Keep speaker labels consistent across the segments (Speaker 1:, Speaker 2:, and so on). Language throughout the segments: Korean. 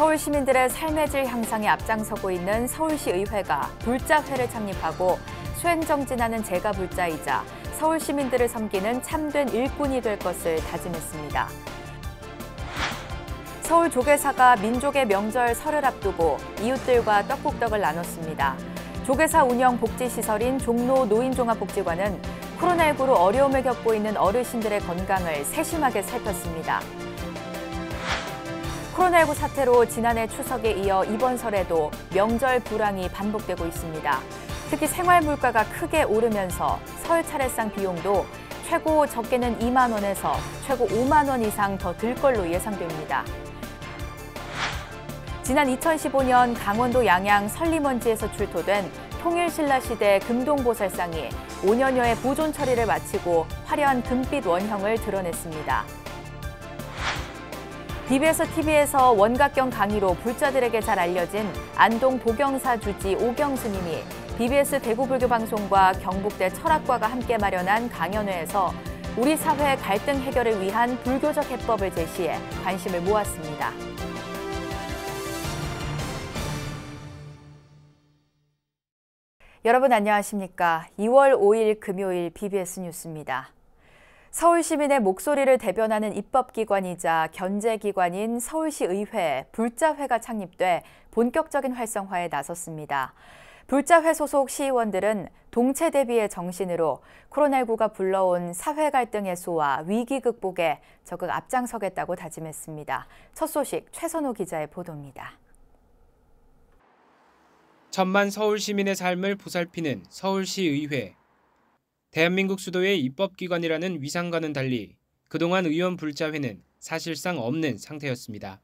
Speaker 1: 서울 시민들의 삶의 질 향상에 앞장서고 있는 서울시 의회가 불자회를 창립하고 수행정진하는 제가 불자이자 서울 시민들을 섬기는 참된 일꾼이 될 것을 다짐했습니다. 서울 조계사가 민족의 명절 설을 앞두고 이웃들과 떡국떡을 나눴습니다. 조계사 운영 복지시설인 종로 노인종합복지관은 코로나19로 어려움을 겪고 있는 어르신들의 건강을 세심하게 살폈습니다. 코로나19 사태로 지난해 추석에 이어 이번 설에도 명절 불황이 반복되고 있습니다. 특히 생활 물가가 크게 오르면서 설 차례상 비용도 최고 적게는 2만 원에서 최고 5만 원 이상 더 들 걸로 예상됩니다. 지난 2015년 강원도 양양 설리먼지에서 출토된 통일신라 시대 금동보살상이 5년여의 보존 처리를 마치고 화려한 금빛 원형을 드러냈습니다. TV에서 TV에서 원각경 강의로 불자들에게 잘 알려진 안동 보경사 주지 오경 스님이 BBS 대구불교 방송과 경북대 철학과가 함께 마련한 강연회에서 우리 사회 갈등 해결을 위한 불교적 해법을 제시해 관심을 모았습니다. 여러분 안녕하십니까? 2월 5일 금요일 BBS 뉴스입니다. 서울 시민의 목소리를 대변하는 입법기관이자 견제기관인 서울시의회, 불자회가 창립돼 본격적인 활성화에 나섰습니다. 불자회 소속 시의원들은 동체 대비의 정신으로 코로나19가 불러온 사회 갈등 해소와 위기 극복에 적극 앞장서겠다고 다짐했습니다. 첫 소식 최선호 기자의 보도입니다.
Speaker 2: 천만 서울 시민의 삶을 보살피는 서울시의회 대한민국 수도의 입법기관이라는 위상과는 달리 그동안 의원 불자회는 사실상 없는 상태였습니다.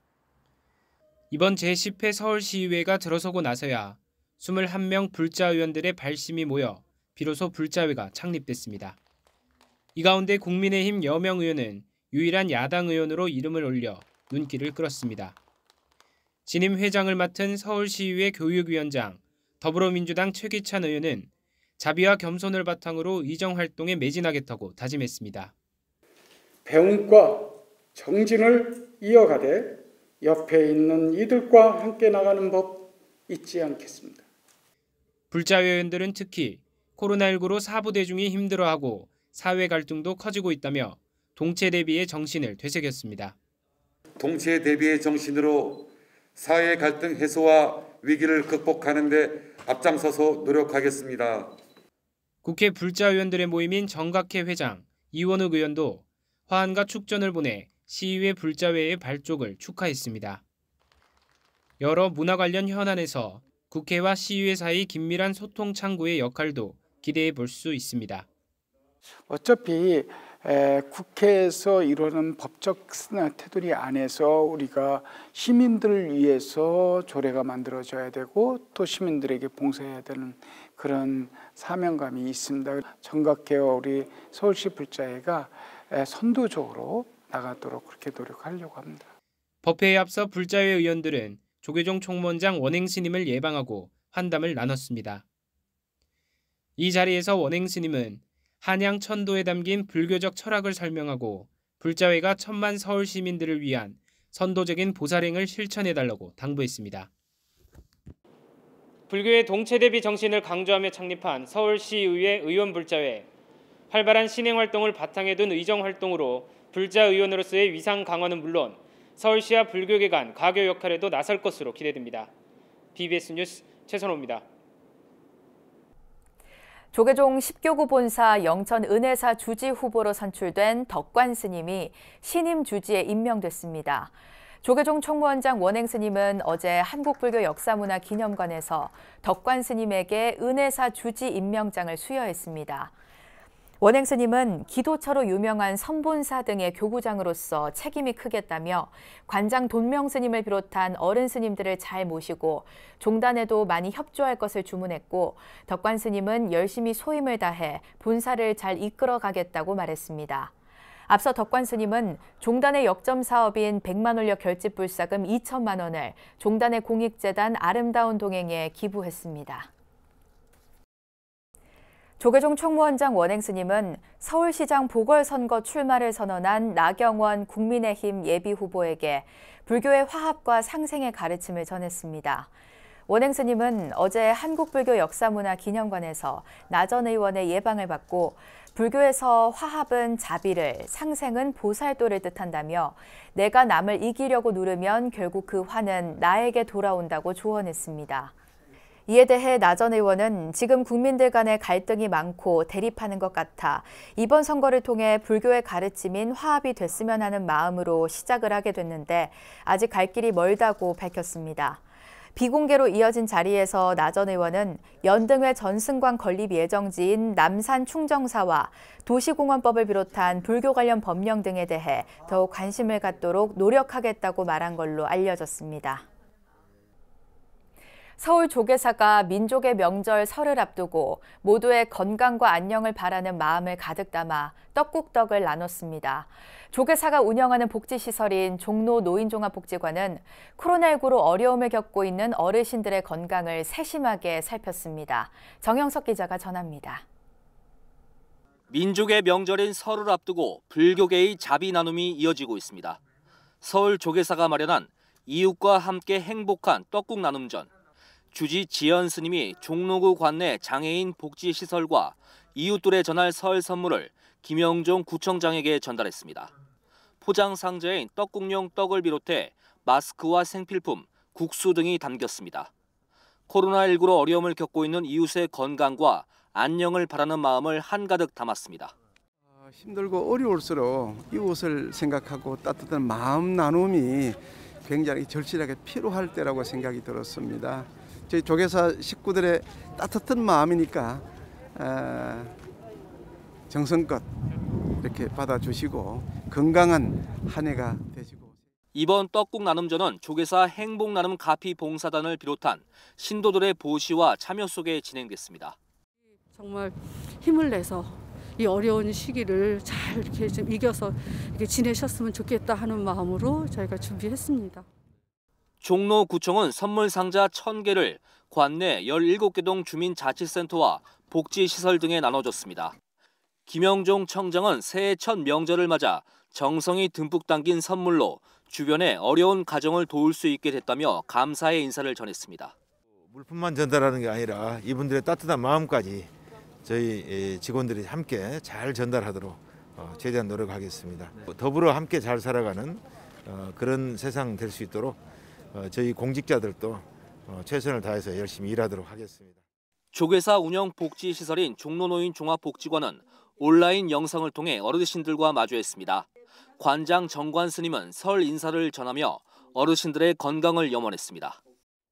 Speaker 2: 이번 제10회 서울시의회가 들어서고 나서야 21명 불자의원들의 발심이 모여 비로소 불자회가 창립됐습니다. 이 가운데 국민의힘 여명 의원은 유일한 야당 의원으로 이름을 올려 눈길을 끌었습니다. 진임 회장을 맡은 서울시의회 교육위원장 더불어민주당 최기찬 의원은 자비와 겸손을 바탕으로 이정 활동에 매진하겠다고 다짐했습니다.
Speaker 3: 배움과 정진을 이어가되 옆에 있는 이들과 함께 나가는 법 잊지 않겠습니다.
Speaker 2: 불자회원들은 특히 코로나19로 사부 대중이 힘들어하고 사회 갈등도 커지고 있다며 동체 대비의 정신을 되새겼습니다.
Speaker 4: 동체 대비의 정신으로 사회 갈등 해소와 위기를 극복하는 데 앞장서서 노력하겠습니다.
Speaker 2: 국회 불자의원들의 모임인 정각회 회장 이원욱 의원도 화한과 축전을 보내 시의회 불자회의 발족을 축하했습니다. 여러 문화 관련 현안에서 국회와 시의회 사이 긴밀한 소통 창구의 역할도 기대해 볼 수 있습니다. 어차피
Speaker 3: 국회에서 이루는 법적 테두리 안에서 우리가 시민들을 위해서 조례가 만들어져야 되고 또 시민들에게 봉사해야 되는 그런 사명감이 있습니다. 정각계와 우리 서울시 불자회가 선도적으로 나가도록 그렇게 노력하려고 합니다.
Speaker 2: 법회에 앞서 불자회 의원들은 조계종 총무원장 원행 스님을 예방하고 환담을 나눴습니다. 이 자리에서 원행 스님은 한양 천도에 담긴 불교적 철학을 설명하고 불자회가 천만 서울 시민들을 위한 선도적인 보살행을 실천해달라고 당부했습니다. 불교의 동체 대비 정신을 강조하며 창립한 서울시의회 의원 불자회 활발한 신행 활동을 바탕에 둔 의정 활동으로 불자 의원으로서의 위상 강화는 물론 서울시와 불교계 간 가교 역할에도 나설 것으로 기대됩니다. BBS 뉴스 최선호입니다.
Speaker 1: 조계종 1교구 본사 영천 은혜사 주지 후보로 선출된 덕관 스님이 신임 주지에 임명됐습니다. 조계종 총무원장 원행 스님은 어제 한국불교 역사문화 기념관에서 덕관 스님에게 은혜사 주지 임명장을 수여했습니다. 원행 스님은 기도처로 유명한 선본사 등의 교구장으로서 책임이 크겠다며 관장 돈명 스님을 비롯한 어른 스님들을 잘 모시고 종단에도 많이 협조할 것을 주문했고 덕관 스님은 열심히 소임을 다해 본사를 잘 이끌어 가겠다고 말했습니다. 앞서 덕관 스님은 종단의 역점 사업인 백만원력 결집불사금 2천만 원을 종단의 공익재단 아름다운 동행에 기부했습니다. 조계종 총무원장 원행 스님은 서울시장 보궐선거 출마를 선언한 나경원 국민의힘 예비 후보에게 불교의 화합과 상생의 가르침을 전했습니다. 원행 스님은 어제 한국불교 역사문화 기념관에서 나전 의원의 예방을 받고 불교에서 화합은 자비를, 상생은 보살도를 뜻한다며 내가 남을 이기려고 누르면 결국 그 화는 나에게 돌아온다고 조언했습니다. 이에 대해 나전 의원은 지금 국민들 간의 갈등이 많고 대립하는 것 같아 이번 선거를 통해 불교의 가르침인 화합이 됐으면 하는 마음으로 시작을 하게 됐는데 아직 갈 길이 멀다고 밝혔습니다. 비공개로 이어진 자리에서 나전 의원은 연등회 전승관 건립 예정지인 남산 충정사와 도시공원법을 비롯한 불교 관련 법령 등에 대해 더욱 관심을 갖도록 노력하겠다고 말한 걸로 알려졌습니다. 서울 조계사가 민족의 명절 설을 앞두고 모두의 건강과 안녕을 바라는 마음을 가득 담아 떡국떡을 나눴습니다. 조계사가 운영하는 복지시설인 종로 노인종합복지관은 코로나19로 어려움을 겪고 있는 어르신들의 건강을 세심하게 살폈습니다. 정영석 기자가 전합니다.
Speaker 5: 민족의 명절인 설을 앞두고 불교계의 자비 나눔이 이어지고 있습니다. 서울 조계사가 마련한 이웃과 함께 행복한 떡국 나눔전. 주지 지연 스님이 종로구 관내 장애인 복지시설과 이웃들에 전할 설 선물을 김영종 구청장에게 전달했습니다. 포장 상자엔 떡국용 떡을 비롯해 마스크와 생필품, 국수 등이 담겼습니다. 코로나19로 어려움을 겪고 있는 이웃의 건강과 안녕을 바라는 마음을 한가득 담았습니다.
Speaker 3: 아, 힘들고 어려울수록 이웃을 생각하고 따뜻한 마음 나눔이 굉장히 절실하게 필요할 때라고 생각이 들었습니다. 저희 조계사 식구들의 따뜻한 마음이니까 아, 정성껏 이렇게 받아주시고 건강한 한 해가 되시고
Speaker 5: 이번 떡국 나눔전은 조계사 행복 나눔 가피 봉사단을 비롯한 신도들의 보시와 참여 속에 진행됐습니다.
Speaker 6: 정말 힘을 내서 이 어려운 시기를 잘 이렇게 좀 이겨서 이렇게 지내셨으면 좋겠다 하는 마음으로 저희가 준비했습니다.
Speaker 5: 종로구청은 선물 상자 1,000개를 관내 17개 동 주민자치센터와 복지시설 등에 나눠줬습니다. 김영종 청장은 새해 첫 명절을 맞아 정성이 듬뿍 담긴 선물로 주변의 어려운 가정을 도울 수 있게 됐다며 감사의 인사를 전했습니다.
Speaker 7: 물품만 전달하는 게 아니라 이분들의 따뜻한 마음까지 저희 예, 직원들이 함께 잘 전달하도록 어, 최대한 노력하겠습니다. 더불어 함께 잘 살아가는 어, 그런 세상 될 수 있도록 어, 저희 공직자들도 최선을 다해서 열심히 일하도록 하겠습니다.
Speaker 5: 조계사 운영 복지시설인 종로노인 종합복지관은 온라인 영상을 통해 어르신들과 마주했습니다. 관장 정관 스님은 설 인사를 전하며 어르신들의 건강을 염원했습니다.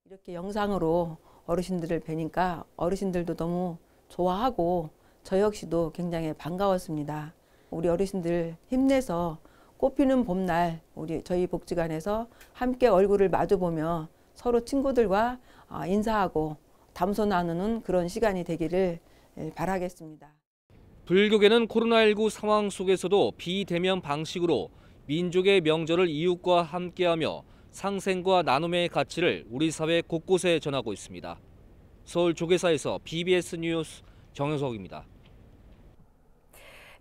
Speaker 1: 이렇게 영상으로 어르신들을 뵈니까 어르신들도 너무 좋아하고 저 역시도 굉장히 반가웠습니다. 우리 어르신들 힘내서 꽃피는 봄날 우리 저희 복지관에서 함께 얼굴을 마주보며 서로 친구들과 아, 인사하고 담소 나누는 그런 시간이 되기를 예, 바라겠습니다.
Speaker 5: 불교계는 코로나19 상황 속에서도 비대면 방식으로 민족의 명절을 이웃과 함께하며 상생과 나눔의 가치를 우리 사회 곳곳에 전하고 있습니다. 서울 조계사에서 BBS 뉴스 정현석입니다.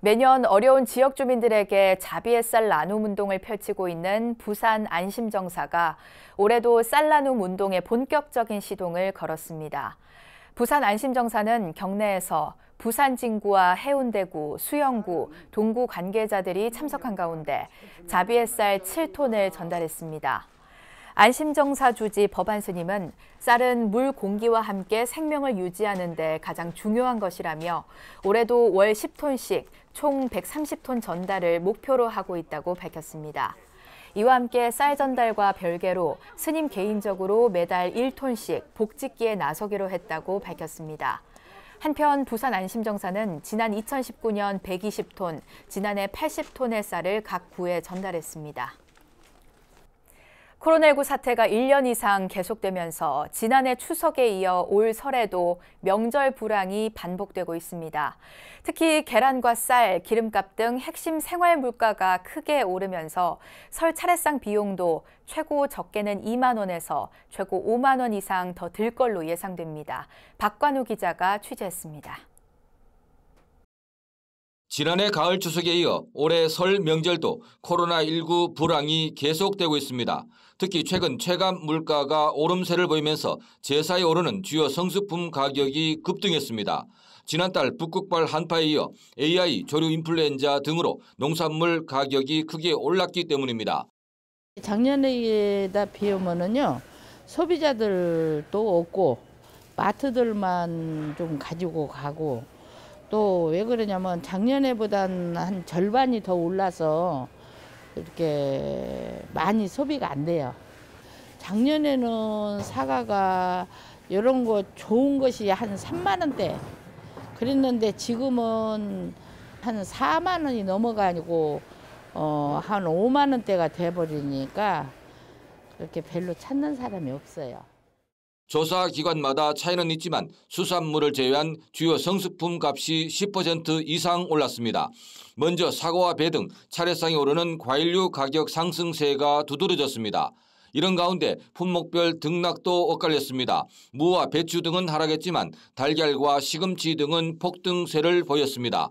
Speaker 1: 매년 어려운 지역 주민들에게 자비의 쌀 나눔 운동을 펼치고 있는 부산 안심정사가 올해도 쌀 나눔 운동의 본격적인 시동을 걸었습니다. 부산 안심정사는 경내에서 부산 진구와 해운대구, 수영구, 동구 관계자들이 참석한 가운데 자비의 쌀7톤을 전달했습니다. 안심정사 주지 법안스님은 쌀은 물 공기와 함께 생명을 유지하는 데 가장 중요한 것이라며 올해도 월 10톤씩 총 130톤 전달을 목표로 하고 있다고 밝혔습니다. 이와 함께 쌀 전달과 별개로 스님 개인적으로 매달 1톤씩 복직기에 나서기로 했다고 밝혔습니다. 한편 부산 안심정사는 지난 2019년 120톤, 지난해 80톤의 쌀을 각 구에 전달했습니다. 코로나19 사태가 1년 이상 계속되면서 지난해 추석에 이어 올 설에도 명절 불황이 반복되고 있습니다. 특히 계란과 쌀, 기름값 등 핵심 생활 물가가 크게 오르면서 설 차례상 비용도 최고 적게는 2만 원에서 최고 5만 원 이상 더 들 걸로 예상됩니다. 박관우 기자가 취재했습니다.
Speaker 4: 지난해 가을 추석에 이어 올해 설 명절도 코로나19 불황이 계속되고 있습니다. 특히 최근 체감 물가가 오름세를 보이면서 제사에 오르는 주요 성수품 가격이 급등했습니다. 지난달 북극발 한파에 이어 AI 조류 인플루엔자 등으로 농산물 가격이 크게 올랐기 때문입니다.
Speaker 1: 작년에 비하면은요 소비자들도 없고 마트들만 좀 가지고 가고 또왜 그러냐면 작년에보단 한 절반이 더 올라서 이렇게 많이 소비가 안 돼요. 작년에는 사과가 이런 거 좋은 것이 한 3만 원대 그랬는데 지금은 한 4만 원이 넘어가고 니 어, 한 5만 원대가 돼버리니까 그렇게 별로 찾는 사람이 없어요.
Speaker 4: 조사기관마다 차이는 있지만 수산물을 제외한 주요 성수품 값이 10% 이상 올랐습니다. 먼저 사과와 배 등 차례상에 오르는 과일류 가격 상승세가 두드러졌습니다. 이런 가운데 품목별 등락도 엇갈렸습니다. 무와 배추 등은 하락했지만 달걀과 시금치 등은 폭등세를 보였습니다.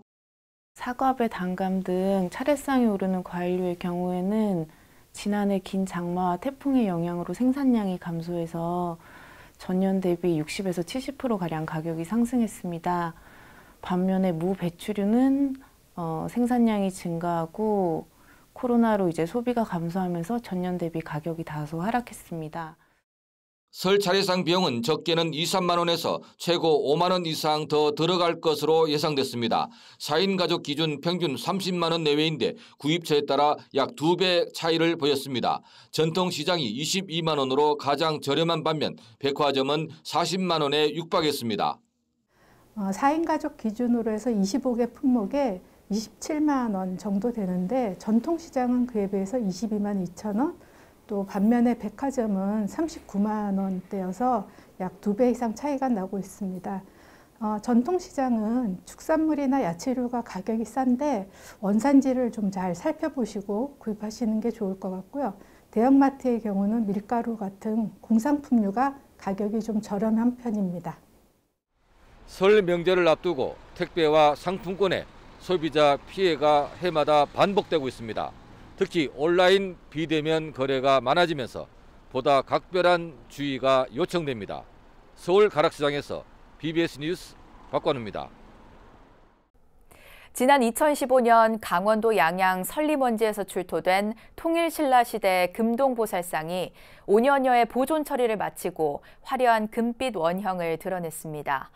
Speaker 1: 사과배 당감등 차례상에 오르는 과일류의 경우에는 지난해 긴 장마와 태풍의 영향으로 생산량이 감소해서 전년 대비 60에서 70%가량 가격이 상승했습니다. 반면에 무 배추류는 어, 생산량이 증가하고 코로나로 이제 소비가 감소하면서 전년 대비 가격이 다소 하락했습니다.
Speaker 4: 설 차례상 비용은 적게는 2, 3만 원에서 최고 5만 원 이상 더 들어갈 것으로 예상됐습니다. 4인 가족 기준 평균 30만 원 내외인데 구입처에 따라 약 2배 차이를 보였습니다. 전통 시장이 22만 원으로 가장 저렴한 반면 백화점은 40만 원에 육박했습니다.
Speaker 1: 4인 어, 가족 기준으로 해서 25개 품목에 27만 원 정도 되는데 전통 시장은 그에 비해서 22만 2천 원, 또 반면에 백화점은 39만 원대여서 약 두 배 이상 차이가 나고 있습니다. 어, 전통시장은 축산물이나 야채류가 가격이 싼데 원산지를 좀 잘 살펴보시고 구입하시는 게 좋을 것 같고요. 대형마트의 경우는 밀가루 같은 공산품류가 가격이 좀 저렴한 편입니다.
Speaker 4: 설 명절을 앞두고 택배와 상품권에 소비자 피해가 해마다 반복되고 있습니다. 특히 온라인 비대면 거래가 많아지면서 보다 각별한 주의가 요청됩니다. 서울 가락시장에서 BBS 뉴스 박관우입니다.
Speaker 1: 지난 2015년 강원도 양양 설립원지에서 출토된 통일신라시대 금동보살상이 5년여의 보존 처리를 마치고 화려한 금빛 원형을 드러냈습니다.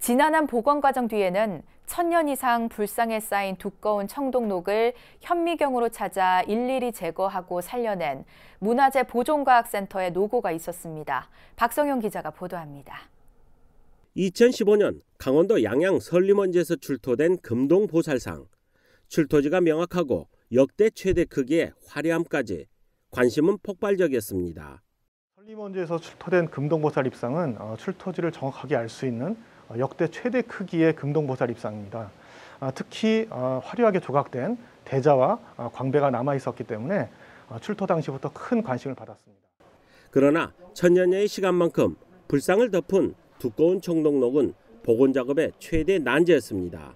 Speaker 1: 지난한 복원 과정 뒤에는 천년 이상 불상에 쌓인 두꺼운 청동록을 현미경으로 찾아 일일이 제거하고 살려낸 문화재 보존과학센터의 노고가 있었습니다. 박성용 기자가 보도합니다.
Speaker 7: 2015년 강원도 양양 설림원지에서 출토된 금동보살상. 출토지가 명확하고 역대 최대 크기의 화려함까지 관심은 폭발적이었습니다.
Speaker 3: 설림원지에서 출토된 금동보살 입상은 어, 출토지를 정확하게 알 수 있는 어, 역대 최대 크기의 금동보살 입상입니다. 아, 특히 어, 화려하게 조각된 대자와 어, 광배가 남아 있었기 때문에 출토 당시부터 큰 관심을 받았습니다.
Speaker 7: 그러나 천년의 여 시간만큼 불상을 덮은 두꺼운 청동록은 복원 작업의 최대 난제였습니다.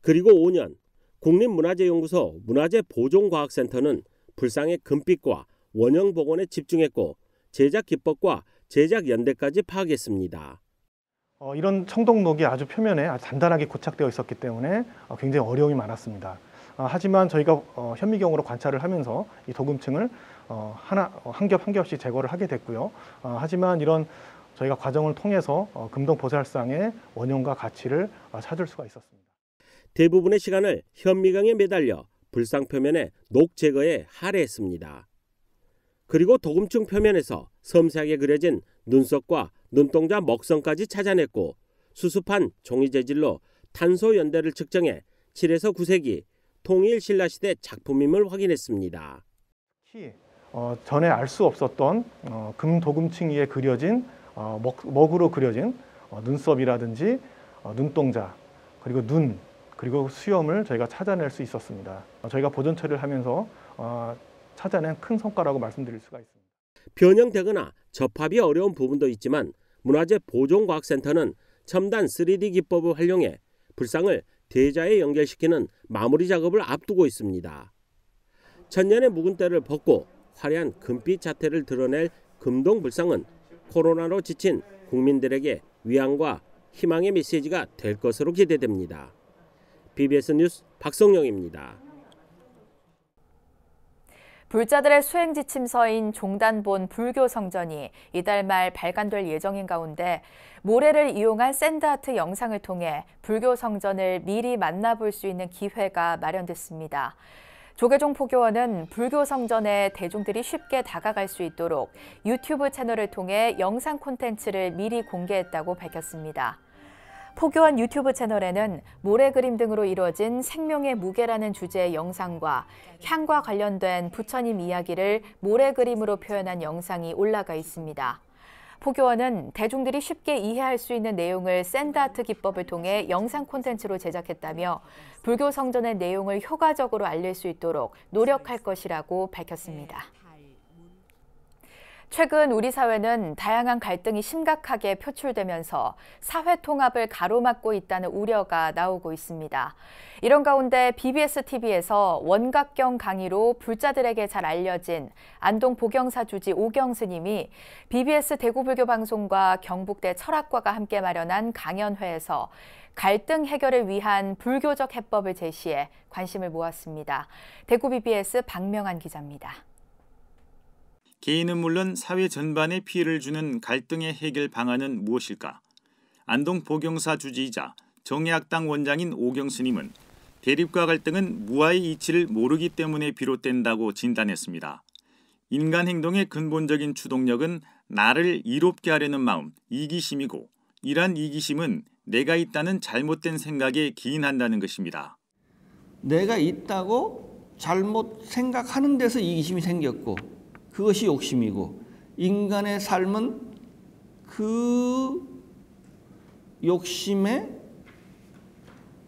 Speaker 7: 그리고 5년 국립문화재연구소 문화재보존과학센터는 불상의 금빛과 원형 복원에 집중했고 제작 기법과 제작 연대까지 파악했습니다.
Speaker 3: 어, 이런 청동록이 아주 표면에 아주 단단하게 고착되어 있었기 때문에 어, 굉장히 어려움이 많았습니다. 어, 하지만 저희가 어, 현미경으로 관찰을 하면서 이 도금층을 어, 하나 한겹한 어, 겹씩 제거를 하게 됐고요. 어, 하지만 이런 저희가 과정을 통해서 어, 금동 보살상의 원형과
Speaker 7: 가치를 어, 찾을 수가 있었습니다. 대부분의 시간을 현미경에 매달려 불상 표면에녹 제거에 할애했습니다. 그리고 도금층 표면에서 섬세하게 그려진 눈썹과 눈동자 먹성까지 찾아냈고 수습한 종이 재질로 탄소 연대를 측정해 7에서 9세기 통일 신라 시대 작품임을 확인했습니다.
Speaker 3: 어, 전에 알 수 없었던 어, 금도금층 위에 그려진 어, 먹, 으로 그려진 어, 눈썹이라든지 어, 눈동자 그리고 눈 그리고 수염을 저희가 찾아낼 수 있었습니다. 어, 저희가 보존 처리를 하면서 찾아낸 큰 성과라고 말씀드릴 수가 있습니다.
Speaker 7: 변형되거나 접합이 어려운 부분도 있지만 문화재 보존과학센터는 첨단 3D 기법을 활용해 불상을 대자에 연결시키는 마무리 작업을 앞두고 있습니다. 천년의 묵은 때를 벗고 화려한 금빛 자태를 드러낼 금동 불상은 코로나로 지친 국민들에게 위안과 희망의 메시지가 될 것으로 기대됩니다. BBS 뉴스 박성영입니다.
Speaker 1: 불자들의 수행 지침서인 종단본 불교 성전이 이달 말 발간될 예정인 가운데 모래를 이용한 샌드아트 영상을 통해 불교 성전을 미리 만나볼 수 있는 기회가 마련됐습니다. 조계종 포교원은 불교 성전에 대중들이 쉽게 다가갈 수 있도록 유튜브 채널을 통해 영상 콘텐츠를 미리 공개했다고 밝혔습니다. 포교원 유튜브 채널에는 모래 그림 등으로 이루어진 생명의 무게라는 주제의 영상과 향과 관련된 부처님 이야기를 모래 그림으로 표현한 영상이 올라가 있습니다. 포교원은 대중들이 쉽게 이해할 수 있는 내용을 샌드아트 기법을 통해 영상 콘텐츠로 제작했다며 불교 성전의 내용을 효과적으로 알릴 수 있도록 노력할 것이라고 밝혔습니다. 최근 우리 사회는 다양한 갈등이 심각하게 표출되면서 사회 통합을 가로막고 있다는 우려가 나오고 있습니다. 이런 가운데 BBS TV에서 원각경 강의로 불자들에게 잘 알려진 안동 보경사 주지 오경 스님이 BBS 대구불교 방송과 경북대 철학과가 함께 마련한 강연회에서 갈등 해결을 위한 불교적 해법을 제시해 관심을 모았습니다. 대구 BBS 박명환 기자입니다.
Speaker 8: 개인은 물론 사회 전반에 피해를 주는 갈등의 해결 방안은 무엇일까? 안동 보경사 주지이자 정의학당 원장인 오경 스님은 대립과 갈등은 무아의 이치를 모르기 때문에 비롯된다고 진단했습니다. 인간 행동의 근본적인 추동력은 나를 이롭게 하려는 마음, 이기심이고 이러한 이기심은 내가 있다는 잘못된 생각에 기인한다는 것입니다.
Speaker 6: 내가 있다고 잘못 생각하는 데서 이기심이 생겼고 그것이 욕심이고 인간의 삶은 그 욕심의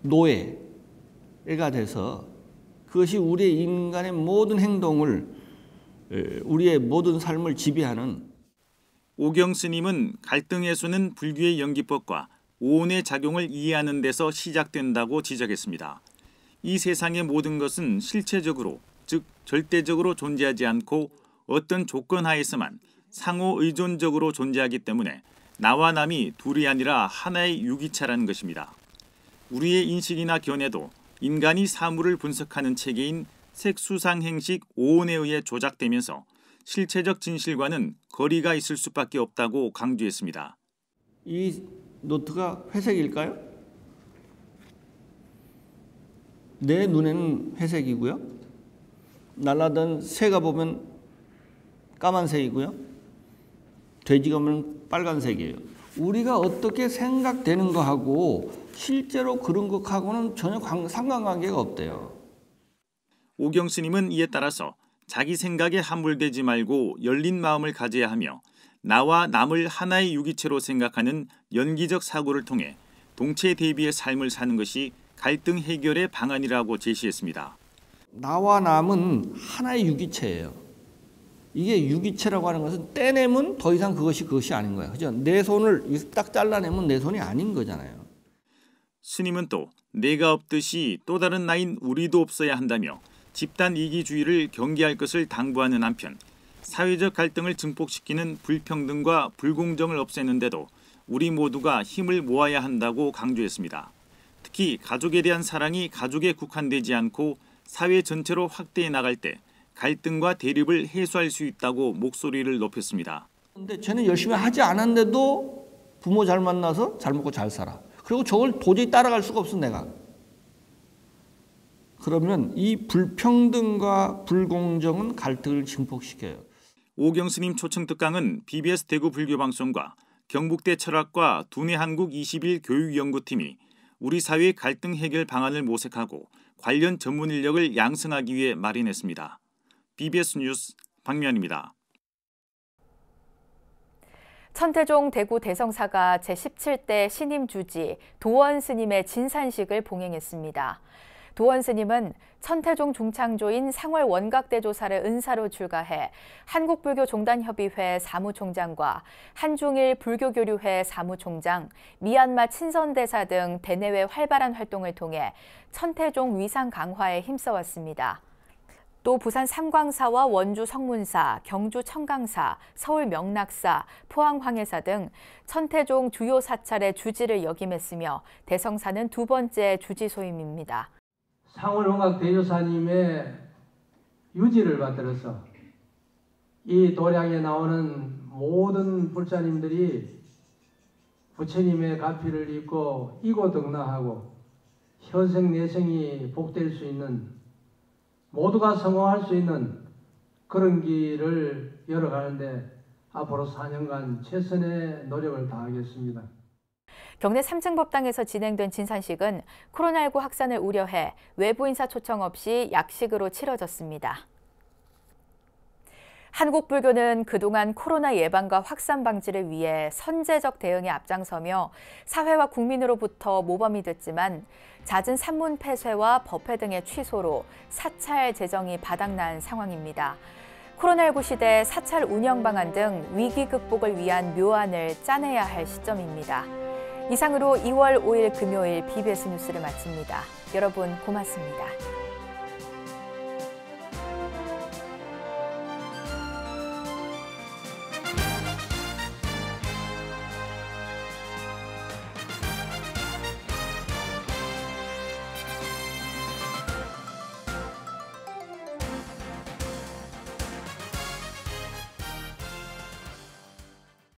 Speaker 6: 노예가 돼서 그것이 우리의 인간의 모든 행동을 우리의 모든 삶을
Speaker 8: 지배하는 오경 스님은 갈등의 수는 불교의 연기법과 오온의 작용을 이해하는 데서 시작된다고 지적했습니다. 이 세상의 모든 것은 실체적으로 즉 절대적으로 존재하지 않고 어떤 조건 하에서만 상호 의존적으로 존재하기 때문에 나와 남이 둘이 아니라 하나의 유기체라는 것입니다. 우리의 인식이나 견해도 인간이 사물을 분석하는 체계인 색수상행식 오온에 의해 조작되면서 실체적 진실과는 거리가 있을 수밖에 없다고 강조했습니다.
Speaker 6: 이 노트가 회색일까요? 내 눈에는 회색이고요. 날라던 새가 보면 까만색이고요. 돼지검은 빨간색이에요. 우리가 어떻게 생각되는
Speaker 8: 거하고 실제로 그런 것하고는 전혀 상관관계가 없대요. 오경 스님은 이에 따라서 자기 생각에 함몰되지 말고 열린 마음을 가져야 하며 나와 남을 하나의 유기체로 생각하는 연기적 사고를 통해 동체 대비의 삶을 사는 것이 갈등 해결의 방안이라고 제시했습니다.
Speaker 6: 나와 남은 하나의 유기체예요. 이게 유기체라고 하는 것은 떼내면 더 이상 그것이 그것이 아닌 거야. 그죠? 내 손을 딱 잘라내면 내 손이 아닌 거잖아요.
Speaker 8: 스님은 또 내가 없듯이 또 다른 나인 우리도 없어야 한다며 집단 이기주의를 경계할 것을 당부하는 한편 사회적 갈등을 증폭시키는 불평등과 불공정을 없애는데도 우리 모두가 힘을 모아야 한다고 강조했습니다. 특히 가족에 대한 사랑이 가족에 국한되지 않고 사회 전체로 확대해 나갈 때 갈등과 대립을 해소할 수 있다고 목소리를 높였습니다.
Speaker 3: 근데
Speaker 6: 쟤는 열심히 하지 않았는데도 부모 잘 만나서 잘 먹고 잘 살아. 그리고 저걸 도저히 따라갈 수가 없어 내가. 그러면 이 불평등과 불공정은 갈등을 증폭시켜요.
Speaker 8: 오경스님 초청 특강은 BBS 대구 불교 방송과 경북대 철학과 두뇌 한국 21 교육연구팀이 우리 사회 갈등 해결 방안을 모색하고 관련 전문 인력을 양성하기 위해 마련했습니다. BBS 뉴스 박미연입니다.
Speaker 1: 천태종 대구 대성사가 제17대 신임 주지 도원 스님의 진산식을 봉행했습니다. 도원 스님은 천태종 중창조인 상월 원각대 조사를 은사로 출가해 한국불교종단협의회 사무총장과 한중일 불교교류회 사무총장, 미얀마 친선대사 등 대내외 활발한 활동을 통해 천태종 위상 강화에 힘써왔습니다. 또 부산 삼광사와 원주 성문사, 경주 청강사, 서울 명락사, 포항 황해사 등 천태종 주요 사찰의 주지를 역임했으며 대성사는 두 번째 주지 소임입니다.
Speaker 5: 상월홍학 대조사님의 유지를 받들어서 이 도량에 나오는 모든 불자님들이 부처님의 가피를 입고 이고 등나하고 현생 내생이 복될 수 있는 모두가 성공할 수 있는 그런 길을 열어가는데 앞으로 4년간 최선의 노력을 다하겠습니다.
Speaker 1: 경내 3층 법당에서 진행된 진산식은 코로나19 확산을 우려해 외부 인사 초청 없이 약식으로 치러졌습니다. 한국 불교는 그동안 코로나 예방과 확산 방지를 위해 선제적 대응에 앞장서며 사회와 국민으로부터 모범이 됐지만 잦은 산문 폐쇄와 법회 등의 취소로 사찰 재정이 바닥난 상황입니다. 코로나19 시대 사찰 운영 방안 등 위기 극복을 위한 묘안을 짜내야 할 시점입니다. 이상으로 2월 5일 금요일 BBS 뉴스를 마칩니다. 여러분 고맙습니다.